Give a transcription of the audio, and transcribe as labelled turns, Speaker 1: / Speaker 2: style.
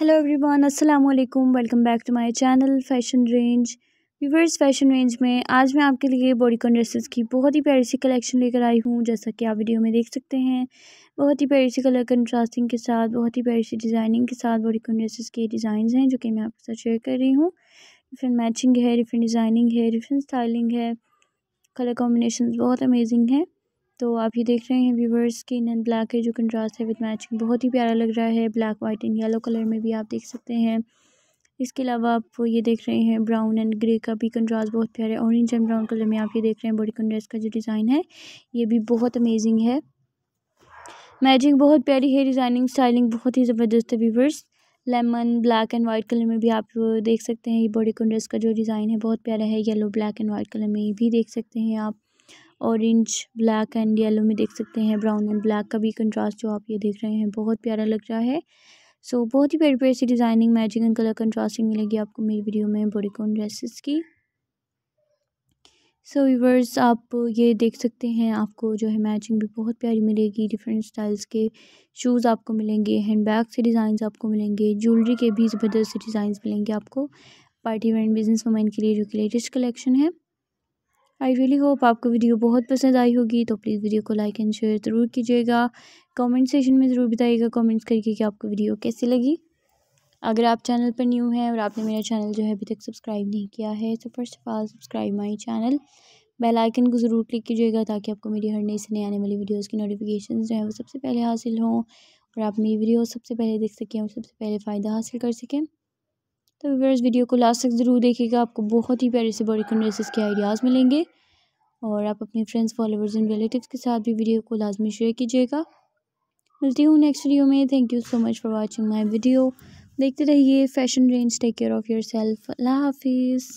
Speaker 1: hello everyone अस्सलाम वालेकुम welcome back to my channel fashion range viewers fashion range में आज मैं आपके लिए बॉडीकॉन ड्रेसेस की बहुत ही प्यारी सी कलेक्शन लेकर आई हूँ जैसा कि आप वीडियो में देख सकते हैं बहुत ही प्यारी सी कलर कंट्रास्टिंग के साथ बहुत ही प्यारी सी डिज़ाइनिंग के साथ बॉडीकॉन ड्रेसेस के डिज़ाइन हैं जो कि मैं आपके साथ शेयर कर रही हूँ डिफरेंट मैचिंग है डिफरेंट डिज़ाइनिंग है डिफरेंट स्टाइलिंग है कलर कॉम्बिनेशन बहुत अमेजिंग हैं तो आप ये देख रहे हैं व्यूवर्स स्किन एंड ब्लैक है जो कंट्रास्ट है विद मैचिंग बहुत ही प्यारा लग रहा है black white and yellow colour में भी आप देख सकते हैं इसके अलावा आप ये देख रहे हैं ब्राउन एंड ग्रे का भी कंट्रास्ट बहुत प्यारा है ऑरेंज एंड ब्राउन कलर में आप ये देख रहे हैं बॉडी कंट्रास्ट का जो डिज़ाइन है ये भी बहुत अमेजिंग है मैचिंग बहुत प्यारी है डिज़ाइनिंग स्टाइलिंग बहुत ही ज़बरदस्त है viewers lemon black and white colour में भी आप देख सकते हैं ये बॉडी कंट्रास्ट का जो डिज़ाइन है बहुत प्यारा है yellow black and white colour में ये भी देख सकते हैं आप ऑरेंज ब्लैक एंड येलो में देख सकते हैं ब्राउन एंड ब्लैक का भी कंट्रास्ट जो आप ये देख रहे हैं बहुत प्यारा लग रहा है सो so, बहुत ही प्यारी प्यारी सी designing matching and colour contrasting मिलेगी आपको मेरी वीडियो में बॉडीकॉन ड्रेसेस की सो so, व्यूवर्स आप ये देख सकते हैं आपको जो है मैचिंग भी बहुत प्यारी मिलेगी डिफरेंट स्टाइल्स के शूज़ आपको मिलेंगे हैंड बैग से डिज़ाइन आपको मिलेंगे ज्वेलरी के भी ज़बरदस्त डिजाइन मिलेंगे आपको party wear and business women के लिए जो कि लेटेस्ट कलेक्शन है आई रियली होप आपको वीडियो बहुत पसंद आई होगी तो प्लीज़ वीडियो को लाइक एंड शेयर ज़रूर कीजिएगा कमेंट सेशन में ज़रूर बताइएगा कमेंट्स करके कि आपको वीडियो कैसी लगी अगर आप चैनल पर न्यू हैं और आपने मेरा चैनल जो है अभी तक सब्सक्राइब नहीं किया है तो first of all subscribe my channel bell icon को ज़रूर क्लिक कीजिएगा ताकि आपको मेरी हर नई से नई आने वाली वीडियोज़ की नोटिफिकेशन जो है वो सबसे पहले हासिल हों और आप मेरी वीडियो सबसे पहले देख सकें और सबसे पहले फ़ायदा हासिल कर सकें तो व्यूवर्स वीडियो को लास्ट तक ज़रूर देखिएगा आपको बहुत ही प्यारे से बॉडी कंडरेसेस के आइडियाज़ मिलेंगे और आप अपने फ्रेंड्स फॉलोवर्स एंड रिलेटिव्स के साथ भी वीडियो को लाजमी शेयर कीजिएगा मिलती हूँ नेक्स्ट वीडियो में thank you so much for watching my video देखते रहिए fashion range take care of yourself अल्लाह हाफिज़